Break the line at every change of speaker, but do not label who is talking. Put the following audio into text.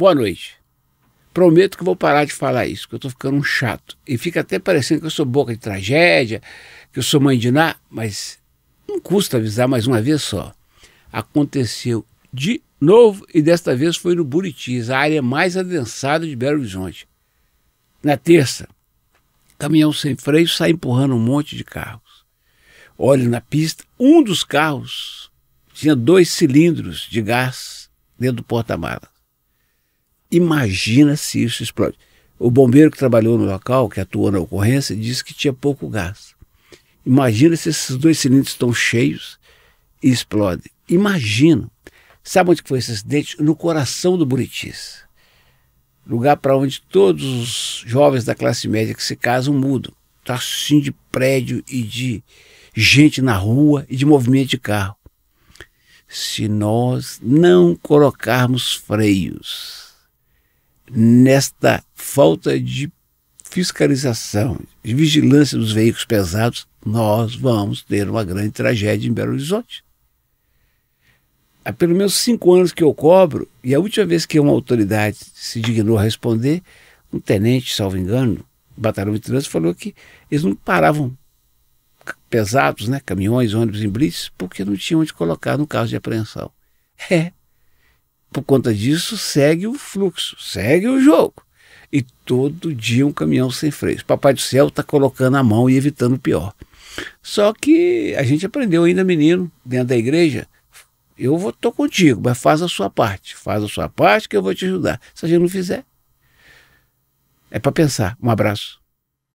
Boa noite. Prometo que vou parar de falar isso, que eu estou ficando um chato. E fica até parecendo que eu sou boca de tragédia, que eu sou mãe de Ná, mas não custa avisar mais uma vez só. Aconteceu de novo e desta vez foi no Buritis, a área mais adensada de Belo Horizonte. Na terça, caminhão sem freio sai empurrando um monte de carros. Olho na pista, um dos carros tinha dois cilindros de gás dentro do porta-malas. Imagina se isso explode. O bombeiro que trabalhou no local, que atuou na ocorrência, disse que tinha pouco gás. Imagina se esses dois cilindros estão cheios e explodem. Imagina. Sabe onde foi esse acidente? No coração do Buritis. Lugar para onde todos os jovens da classe média que se casam mudam. Tracinho tá assim de prédio e de gente na rua e de movimento de carro. Se nós não colocarmos freios nesta falta de fiscalização, de vigilância dos veículos pesados, nós vamos ter uma grande tragédia em Belo Horizonte. Há pelo menos cinco anos que eu cobro, e a última vez que uma autoridade se dignou a responder, um tenente, salvo engano, batalhão de trânsito, falou que eles não paravam pesados, né, caminhões, ônibus em blitz, porque não tinham onde colocar no caso de apreensão. É, por conta disso, segue o fluxo, segue o jogo. E todo dia um caminhão sem freios. Papai do céu está colocando a mão e evitando o pior. Só que a gente aprendeu ainda, menino, dentro da igreja, eu vou, tô contigo, mas faz a sua parte. Faz a sua parte que eu vou te ajudar. Se a gente não fizer, é para pensar. Um abraço.